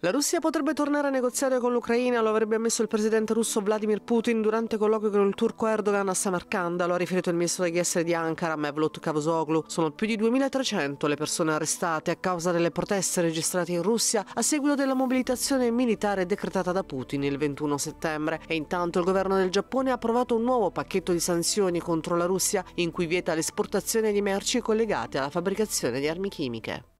La Russia potrebbe tornare a negoziare con l'Ucraina, lo avrebbe ammesso il presidente russo Vladimir Putin durante colloquio con il turco Erdogan a Samarkand, lo ha riferito il ministro degli esteri di Ankara, Mevlut Cavusoglu. Sono più di 2.300 le persone arrestate a causa delle proteste registrate in Russia a seguito della mobilitazione militare decretata da Putin il 21 settembre. E intanto il governo del Giappone ha approvato un nuovo pacchetto di sanzioni contro la Russia in cui vieta l'esportazione di merci collegate alla fabbricazione di armi chimiche.